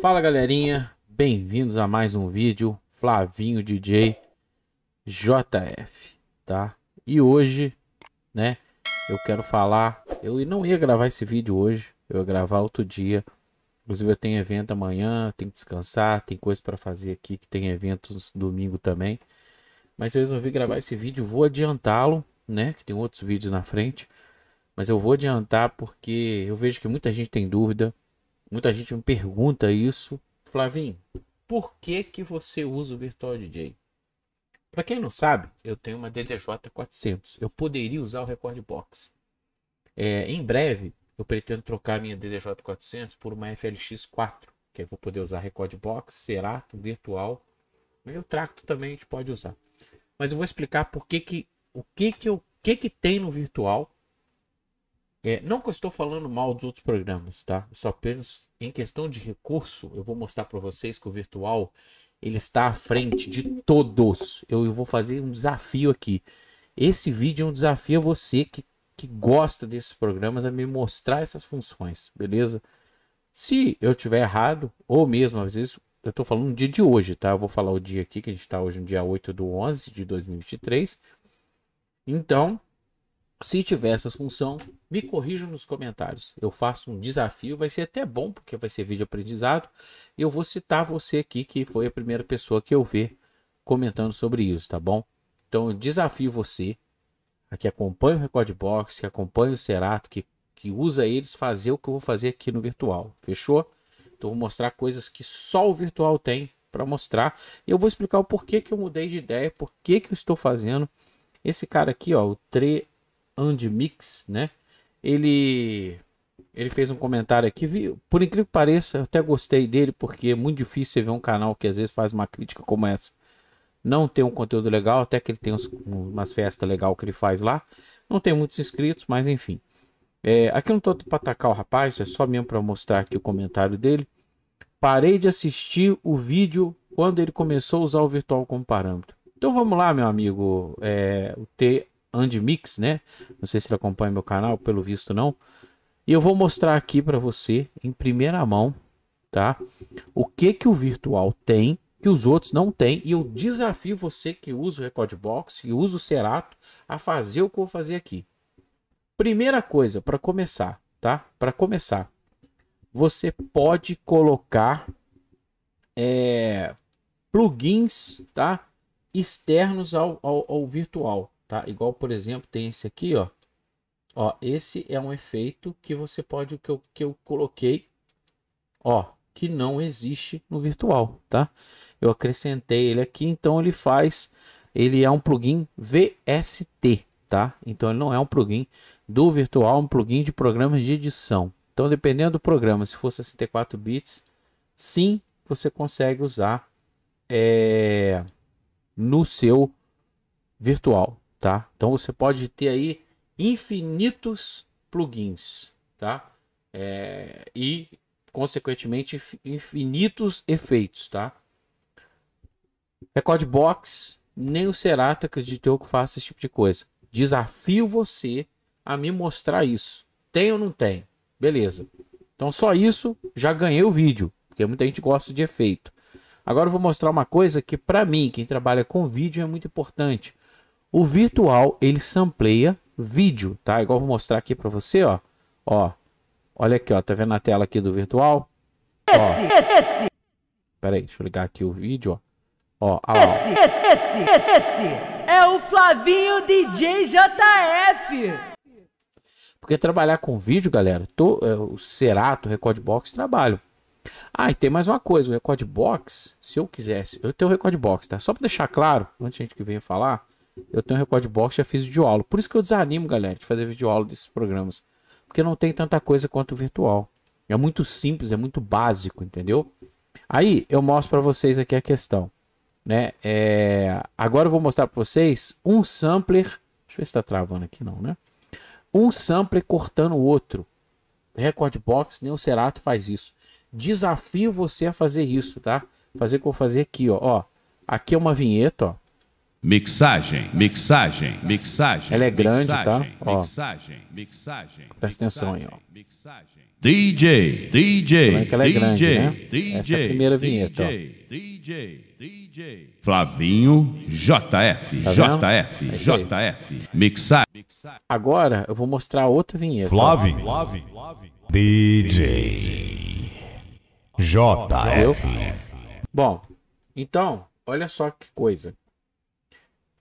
Fala galerinha, bem-vindos a mais um vídeo Flavinho DJ JF, tá? E hoje, né, eu quero falar, eu não ia gravar esse vídeo hoje, eu ia gravar outro dia. Inclusive eu tenho evento amanhã, tenho que descansar, tem coisa para fazer aqui que tem eventos domingo também. Mas eu resolvi gravar esse vídeo, vou adiantá-lo, né, que tem outros vídeos na frente. Mas eu vou adiantar porque eu vejo que muita gente tem dúvida Muita gente me pergunta isso. Flavinho, por que que você usa o Virtual DJ? Para quem não sabe, eu tenho uma DDJ 400. Eu poderia usar o Record Box. É, em breve, eu pretendo trocar minha DDJ 400 por uma FLX 4, que eu vou poder usar Record Box, Serato, Virtual. E o Tracto também a gente pode usar. Mas eu vou explicar por que que o que que eu que que tem no Virtual é, não que eu estou falando mal dos outros programas, tá? Só apenas em questão de recurso, eu vou mostrar para vocês que o virtual ele está à frente de todos. Eu, eu vou fazer um desafio aqui. Esse vídeo é um desafio a você que, que gosta desses programas a me mostrar essas funções, beleza? Se eu tiver errado, ou mesmo às vezes eu estou falando no dia de hoje, tá? Eu vou falar o dia aqui que a gente está hoje no dia 8 do 11 de 2023. Então, se tiver essas função, me corrijam nos comentários. Eu faço um desafio, vai ser até bom, porque vai ser vídeo aprendizado. Eu vou citar você aqui, que foi a primeira pessoa que eu vi comentando sobre isso, tá bom? Então eu desafio você, a que acompanha o Record Box, que acompanha o Cerato, que, que usa eles, fazer o que eu vou fazer aqui no virtual. Fechou? Então eu vou mostrar coisas que só o virtual tem para mostrar. E eu vou explicar o porquê que eu mudei de ideia, porquê que eu estou fazendo. Esse cara aqui, ó, o Tre Andmix, né? Ele ele fez um comentário aqui, viu? por incrível que pareça, eu até gostei dele, porque é muito difícil você ver um canal que às vezes faz uma crítica como essa. Não tem um conteúdo legal, até que ele tem uns, umas festas legal que ele faz lá. Não tem muitos inscritos, mas enfim. É, aqui eu não estou para atacar o rapaz, é só mesmo para mostrar aqui o comentário dele. Parei de assistir o vídeo quando ele começou a usar o virtual como parâmetro. Então vamos lá, meu amigo, é, o T Mix, né? Não sei se ele acompanha meu canal, pelo visto não. E eu vou mostrar aqui para você em primeira mão, tá? O que que o virtual tem que os outros não têm. E eu desafio você que usa o Record Box, que usa o Serato, a fazer o que eu vou fazer aqui. Primeira coisa, para começar, tá? Para começar, você pode colocar é, plugins, tá? Externos ao, ao, ao virtual tá? Igual, por exemplo, tem esse aqui, ó. Ó, esse é um efeito que você pode, que eu, que eu coloquei, ó, que não existe no virtual, tá? Eu acrescentei ele aqui, então ele faz, ele é um plugin VST, tá? Então ele não é um plugin do virtual, é um plugin de programas de edição. Então, dependendo do programa, se for 64 bits, sim, você consegue usar é, no seu virtual, tá? Então você pode ter aí infinitos plugins, tá? É, e consequentemente infinitos efeitos, tá? Record é Box, nem o Serata acreditou que faça esse tipo de coisa. Desafio você a me mostrar isso. Tem ou não tem? Beleza. Então só isso já ganhei o vídeo, porque muita gente gosta de efeito. Agora eu vou mostrar uma coisa que para mim, quem trabalha com vídeo, é muito importante. O virtual, ele sampleia vídeo, tá? Igual vou mostrar aqui para você, ó. Ó. Olha aqui, ó. Tá vendo a tela aqui do virtual? Esse, ó. esse, esse. Pera aí, deixa eu ligar aqui o vídeo, ó. Ó, ó, esse, esse, esse, esse é o Flavinho DJ JF. Porque trabalhar com vídeo, galera, tô, é, o Serato, o Record Box trabalho. Ah, e tem mais uma coisa, o Record Box, se eu quisesse, eu tenho o Record Box, tá? Só para deixar claro, antes a gente que venha falar, eu tenho recorde boxe, já fiz vídeo aula. Por isso que eu desanimo, galera, de fazer vídeo aula desses programas. Porque não tem tanta coisa quanto o virtual. É muito simples, é muito básico, entendeu? Aí eu mostro para vocês aqui a questão. Né? É... Agora eu vou mostrar para vocês um sampler. Deixa eu ver se está travando aqui, não, né? Um sampler cortando o outro. Record Box, nem o Cerato faz isso. Desafio você a fazer isso, tá? Fazer o que eu vou fazer aqui, ó. ó. Aqui é uma vinheta, ó. Mixagem, mixagem, mixagem. Ela é grande, tá? mixagem, tá? Ó. Mixagem, mixagem. Presta atenção aí, ó. DJ, DJ, é que ela é DJ, grande, né? DJ, Essa é a primeira vinheta, DJ, ó. DJ, DJ. Flavinho JF, tá JF, é JF. Mixagem. Agora eu vou mostrar outra vinheta. Flavinho, DJ, JF. Bom, então, olha só que coisa.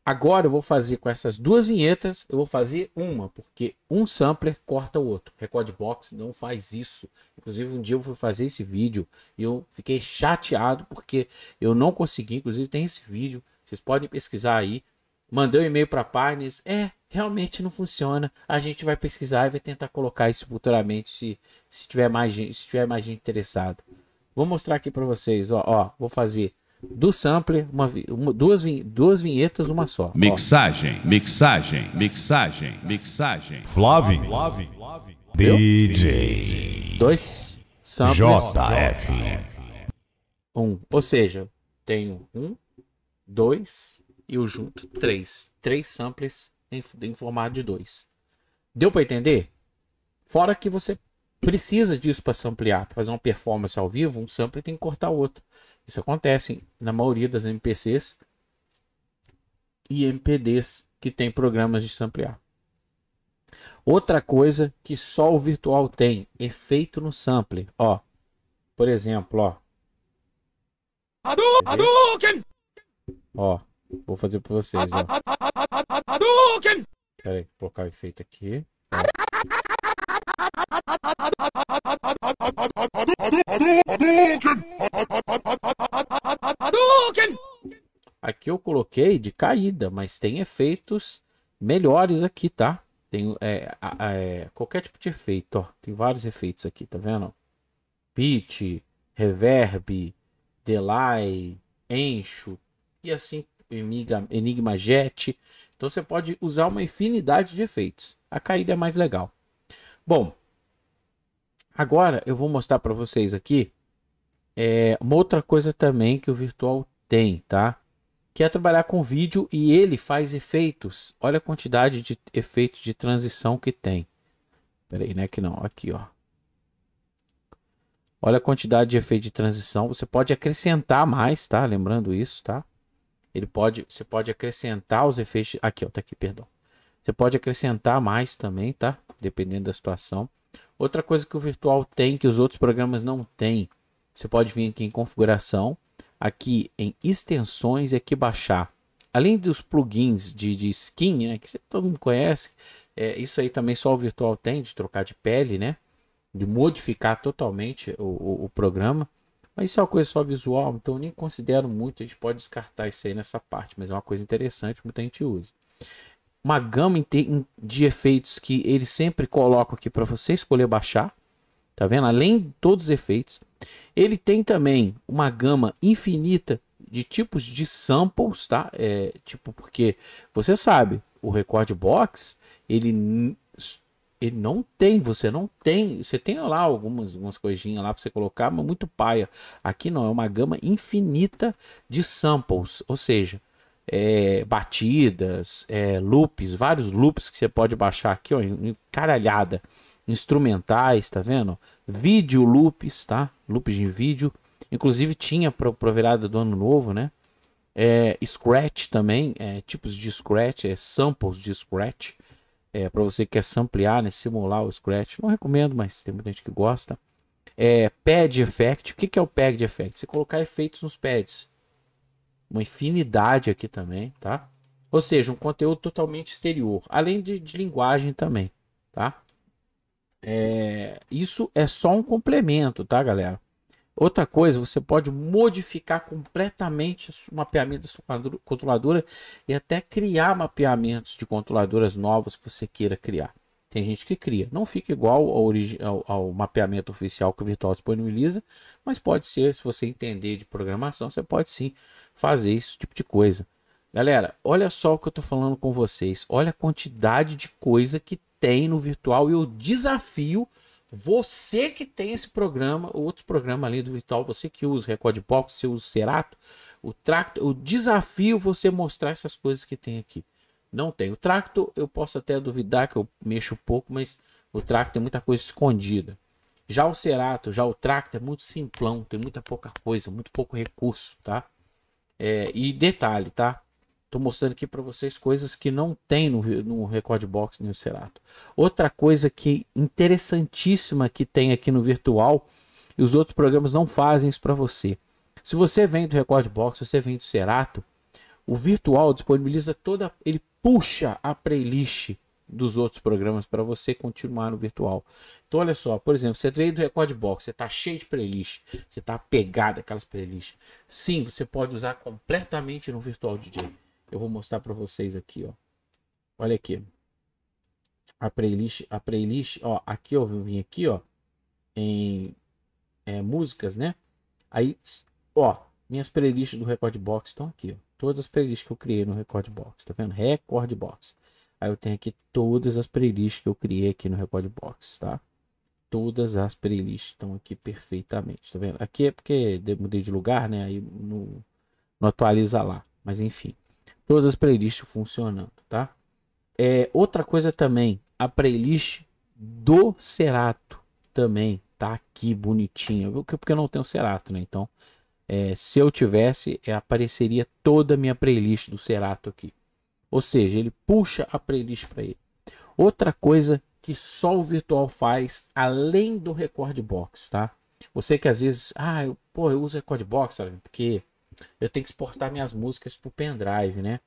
Agora eu vou fazer com essas duas vinhetas, eu vou fazer uma, porque um sampler corta o outro. Record Box não faz isso. Inclusive, um dia eu fui fazer esse vídeo e eu fiquei chateado porque eu não consegui. Inclusive, tem esse vídeo, vocês podem pesquisar aí. Mandei um e-mail para a Parnes, é, realmente não funciona. A gente vai pesquisar e vai tentar colocar isso futuramente se, se, tiver, mais gente, se tiver mais gente interessada. Vou mostrar aqui para vocês, ó, ó, vou fazer do sampler, uma, uma, duas, duas vinhetas, uma só. Mixagem, Ó. mixagem, mixagem, mixagem. Flávio, Flávio, Flávio. DJ. Dois samples JF. Um, ou seja, tenho um, dois e o junto três. Três samples em, em formato de dois. Deu para entender? Fora que você precisa disso para ampliar. Para fazer uma performance ao vivo, um sample tem que cortar outro. Isso acontece na maioria das MPCs e MPDs que tem programas de samplear. Outra coisa que só o virtual tem, efeito no sample Ó, por exemplo, ó. Hadouken! Ó, vou fazer para vocês, ó. Hadouken! Peraí, vou colocar o efeito aqui. Aqui eu coloquei de caída, mas tem efeitos melhores aqui, tá? Tem é, é, qualquer tipo de efeito, ó. Tem vários efeitos aqui, tá vendo? Pitch, reverb, delay, encho e assim Enigma, Enigma Jet. Então você pode usar uma infinidade de efeitos. A caída é mais legal. Bom, Agora eu vou mostrar para vocês aqui é, uma outra coisa também que o virtual tem, tá? Que é trabalhar com vídeo e ele faz efeitos. Olha a quantidade de efeitos de transição que tem. Pera aí, né? Que não, aqui, ó. Olha a quantidade de efeito de transição. Você pode acrescentar mais, tá? Lembrando isso, tá? Ele pode, você pode acrescentar os efeitos. Aqui, ó, tá aqui, perdão. Você pode acrescentar mais também, tá? Dependendo da situação. Outra coisa que o virtual tem que os outros programas não têm, você pode vir aqui em configuração, aqui em extensões e aqui baixar. Além dos plugins de, de skin, né, que todo mundo conhece, é, isso aí também só o virtual tem, de trocar de pele, né? De modificar totalmente o, o, o programa. Mas isso é uma coisa só visual, então eu nem considero muito, a gente pode descartar isso aí nessa parte, mas é uma coisa interessante, muita gente usa uma gama de efeitos que ele sempre coloca aqui para você escolher baixar. Tá vendo? Além de todos os efeitos, ele tem também uma gama infinita de tipos de samples, tá? É, tipo, porque você sabe, o Record Box, ele, ele não tem, você não tem, você tem lá algumas, algumas coisinhas lá para você colocar, mas muito paia. Aqui não, é uma gama infinita de samples, ou seja, é, batidas, é, loops, vários loops que você pode baixar aqui, ó, encaralhada. Instrumentais, tá vendo? Vídeo loops, tá? Loops de vídeo. Inclusive tinha para pro virada do ano novo, né? É, scratch também, é, tipos de Scratch, é, samples de Scratch. É, para você que quer samplear, né, simular o Scratch, não recomendo, mas tem muita gente que gosta. É, pad Effect, o que, que é o Pad Effect? Você colocar efeitos nos pads uma infinidade aqui também, tá? Ou seja, um conteúdo totalmente exterior, além de, de linguagem também, tá? É, isso é só um complemento, tá, galera? Outra coisa, você pode modificar completamente o mapeamento da sua controladora e até criar mapeamentos de controladoras novas que você queira criar. Tem gente que cria. Não fica igual ao, ao, ao mapeamento oficial que o Virtual disponibiliza, mas pode ser, se você entender de programação, você pode sim fazer esse tipo de coisa. Galera, olha só o que eu estou falando com vocês. Olha a quantidade de coisa que tem no virtual e eu desafio você que tem esse programa, outro programa além do virtual, você que usa o Record Box, você usa o Cerato, o Tracto, eu desafio é você mostrar essas coisas que tem aqui. Não tem. O tracto, eu posso até duvidar que eu mexo um pouco, mas o tracto tem muita coisa escondida. Já o cerato, já o tracto é muito simplão, tem muita pouca coisa, muito pouco recurso, tá? É, e detalhe, tá? Tô mostrando aqui para vocês coisas que não tem no, no Record Box nem no Cerato. Outra coisa que interessantíssima que tem aqui no virtual e os outros programas não fazem isso para você. Se você vem do Record Box, você vem do Cerato, o virtual disponibiliza toda, ele puxa a playlist dos outros programas para você continuar no virtual. Então, olha só, por exemplo, você veio do Record Box, você está cheio de playlist, você está pegado aquelas playlists. Sim, você pode usar completamente no Virtual DJ. Eu vou mostrar para vocês aqui, ó. Olha aqui. A playlist, a playlist, ó, aqui eu vim aqui, ó, em é, músicas, né? Aí, ó, minhas playlists do Record Box estão aqui, ó. Todas as playlists que eu criei no Record Box, tá vendo? Record Box. Aí eu tenho aqui todas as playlists que eu criei aqui no Record Box, tá? Todas as playlists estão aqui perfeitamente, tá vendo? Aqui é porque mudei de lugar, né? Aí não, não atualiza lá, mas enfim. Todas as playlists funcionando, tá? É, outra coisa também, a playlist do Cerato também tá aqui bonitinha, porque eu não tenho Cerato, né? Então é, se eu tivesse, é, apareceria toda a minha playlist do Cerato aqui. Ou seja, ele puxa a playlist para ele. Outra coisa que só o virtual faz, além do Record Box, tá? Você que às vezes, ah, eu, pô, eu uso Record Box, sabe? Porque eu tenho que exportar minhas músicas pro pendrive, né?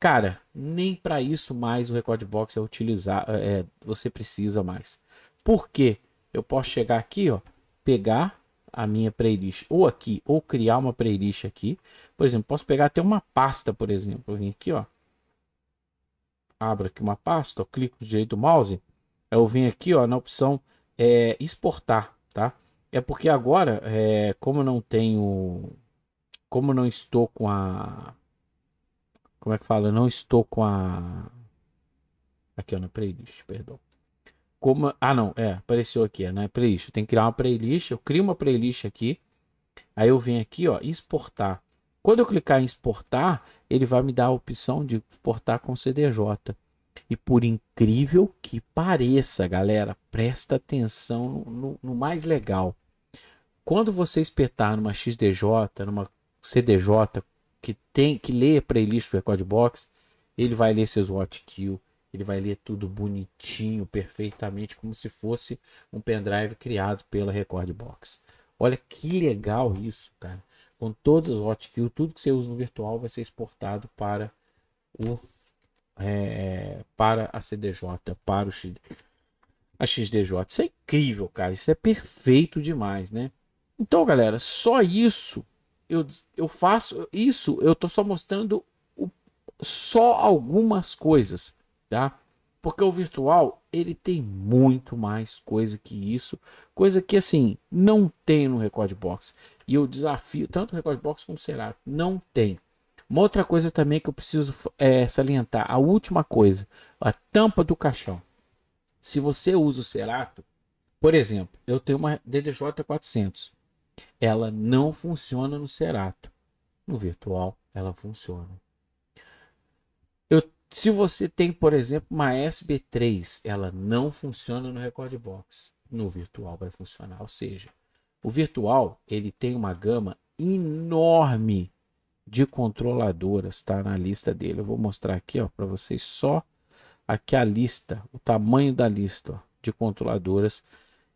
Cara, nem para isso mais o Record Box é utilizar, é, é, você precisa mais. Por quê? Eu posso chegar aqui, ó, pegar a minha playlist ou aqui, ou criar uma playlist aqui. Por exemplo, posso pegar até uma pasta, por exemplo. Eu vim aqui, ó. Abro aqui uma pasta, ó, clico direito do mouse. Eu venho aqui, ó, na opção é, exportar, tá? É porque agora, é, como eu não tenho... Como eu não estou com a... Como é que fala? Eu não estou com a... Aqui, ó, na playlist, perdão como. Ah, não, é, apareceu aqui, né? Playlist. tem que criar uma playlist. Eu crio uma playlist aqui. Aí eu venho aqui, ó, exportar. Quando eu clicar em exportar, ele vai me dar a opção de exportar com CDJ. E por incrível que pareça, galera, presta atenção no, no, no mais legal. Quando você espetar numa XDJ, numa CDJ que tem que ler playlist do Record Box, ele vai ler seus WatchKill, ele vai ler tudo bonitinho, perfeitamente, como se fosse um pendrive criado pela Record Box. Olha que legal isso, cara. Com todas as hotkey, tudo que você usa no virtual vai ser exportado para o é, para a CDJ, para o X, a XDJ. Isso é incrível, cara. Isso é perfeito demais, né? Então, galera, só isso eu, eu faço. Isso eu tô só mostrando o, só algumas coisas tá? Porque o virtual, ele tem muito mais coisa que isso, coisa que assim, não tem no Record Box. E eu desafio tanto o Record Box como o Serato, não tem. Uma outra coisa também que eu preciso é, salientar, a última coisa, a tampa do caixão. Se você usa o Serato por exemplo, eu tenho uma DDJ 400. Ela não funciona no Serato No virtual, ela funciona. Se você tem, por exemplo, uma SB3, ela não funciona no Record Box. No virtual vai funcionar, ou seja, o virtual ele tem uma gama enorme de controladoras, tá na lista dele. Eu vou mostrar aqui, ó, para vocês só aqui a lista, o tamanho da lista ó, de controladoras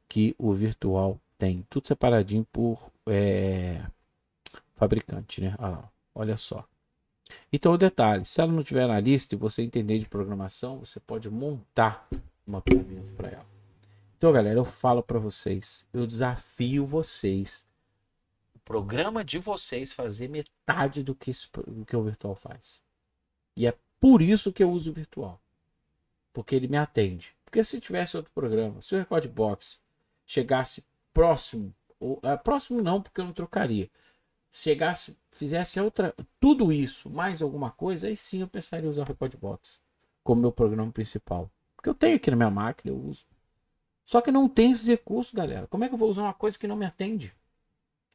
que o virtual tem, tudo separadinho por é, fabricante, né? Olha, lá, olha só. Então, o detalhe: se ela não tiver na lista e você entender de programação, você pode montar uma pergunta para ela. Então, galera, eu falo para vocês, eu desafio vocês, o programa de vocês fazer metade do que, esse, do que o virtual faz. E é por isso que eu uso o virtual, porque ele me atende. Porque se tivesse outro programa, se o Record Box chegasse próximo, ou, é, próximo não, porque eu não trocaria, chegasse, fizesse outra, tudo isso, mais alguma coisa, aí sim eu pensaria em usar o Record Box como meu programa principal. Porque eu tenho aqui na minha máquina, eu uso. Só que não tem esses recursos, galera. Como é que eu vou usar uma coisa que não me atende?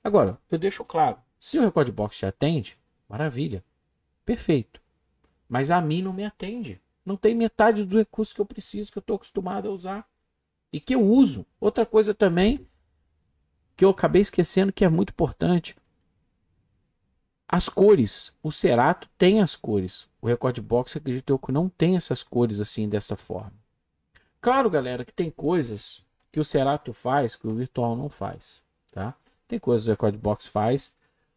Agora, eu deixo claro, se o Record te atende, maravilha, perfeito. Mas a mim não me atende. Não tem metade do recurso que eu preciso, que eu estou acostumado a usar e que eu uso. Outra coisa também que eu acabei esquecendo que é muito importante, as cores, o Cerato tem as cores. O Record Box acredito eu que não tem essas cores assim dessa forma. Claro, galera, que tem coisas que o Cerato faz que o virtual não faz, tá? Tem coisas que o Record Box faz,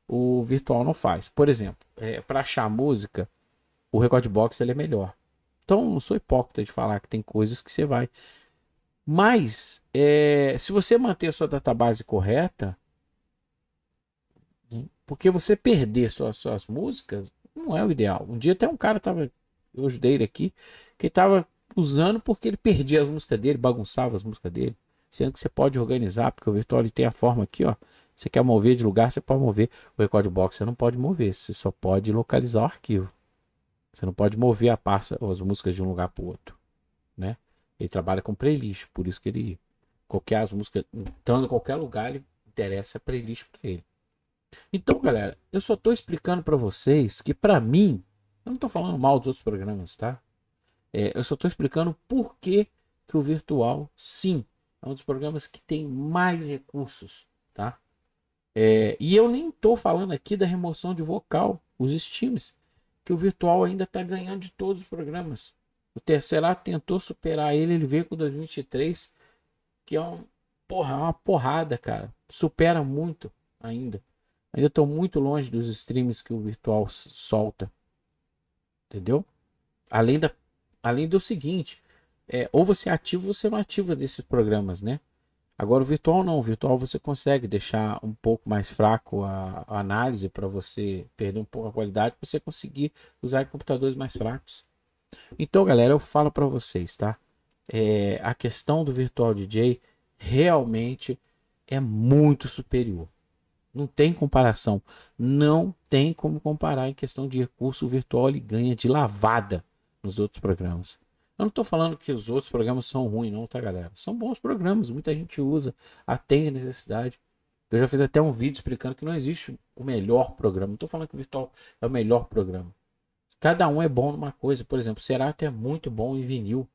o virtual não faz. Por exemplo, é, para achar música, o Record Box ele é melhor. Então, não sou hipócrita de falar que tem coisas que você vai. Mas, é, se você manter a sua database correta, porque você perder suas, suas músicas não é o ideal. Um dia até um cara tava. Eu ajudei ele aqui, que tava usando porque ele perdia as músicas dele, bagunçava as músicas dele. Sendo que você pode organizar, porque o virtual tem a forma aqui, ó. Você quer mover de lugar, você pode mover. O record box você não pode mover, você só pode localizar o arquivo. Você não pode mover a pasta ou as músicas de um lugar para o outro, né? Ele trabalha com playlist, por isso que ele qualquer as músicas, estando em qualquer lugar, ele interessa a playlist para ele. Então, galera, eu só tô explicando para vocês que para mim, eu não tô falando mal dos outros programas, tá? É, eu só tô explicando por que, que o virtual, sim, é um dos programas que tem mais recursos, tá? É, e eu nem tô falando aqui da remoção de vocal, os steams, que o virtual ainda tá ganhando de todos os programas. O Terceira tentou superar ele, ele veio com 2023, que é um, porra, é uma porrada, cara. Supera muito ainda. Ainda estou muito longe dos streams que o virtual solta. Entendeu? Além, da, além do seguinte, é, ou você ativa ou você não ativa desses programas, né? Agora o virtual não, o virtual você consegue deixar um pouco mais fraco a, a análise para você perder um pouco a qualidade, para você conseguir usar computadores mais fracos. Então, galera, eu falo para vocês, tá? É, a questão do virtual DJ realmente é muito superior. Não tem comparação. Não tem como comparar em questão de recurso virtual. Ele ganha de lavada nos outros programas. Eu não estou falando que os outros programas são ruins, não, tá, galera? São bons programas. Muita gente usa, atende a necessidade. Eu já fiz até um vídeo explicando que não existe o melhor programa. Não estou falando que o virtual é o melhor programa. Cada um é bom numa coisa. Por exemplo, o Serato é muito bom em vinil.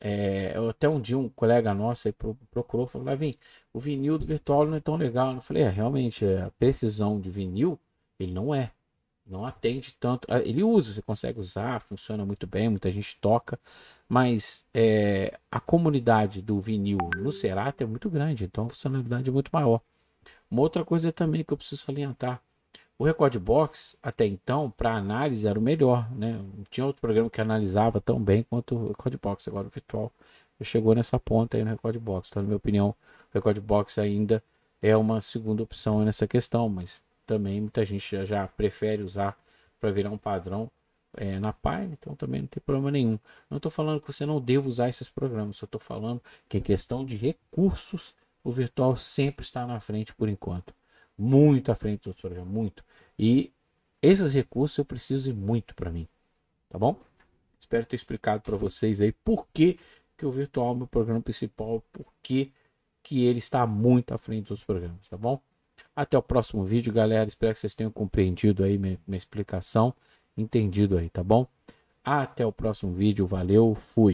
É, até um dia um colega nosso aí procurou, falou, vem o vinil do virtual não é tão legal. Eu falei, é, realmente, é, a precisão de vinil, ele não é. Não atende tanto. Ah, ele usa, você consegue usar, funciona muito bem, muita gente toca. Mas é, a comunidade do vinil no serato é muito grande, então a funcionalidade é muito maior. Uma outra coisa também que eu preciso salientar o Record Box, até então, para análise, era o melhor. Né? Não tinha outro programa que analisava tão bem quanto o Record Box. Agora o Virtual chegou nessa ponta aí no Record Box. Então, na minha opinião, o Record Box ainda é uma segunda opção nessa questão, mas também muita gente já, já prefere usar para virar um padrão é, na Pine, então também não tem problema nenhum. Não estou falando que você não deva usar esses programas, só estou falando que em é questão de recursos, o virtual sempre está na frente por enquanto muito à frente dos programas, muito. E esses recursos eu preciso ir muito para mim, tá bom? Espero ter explicado para vocês aí por que, que o virtual é o meu programa principal, por que, que ele está muito à frente dos programas, tá bom? Até o próximo vídeo, galera. Espero que vocês tenham compreendido aí minha, minha explicação, entendido aí, tá bom? Até o próximo vídeo, valeu, fui!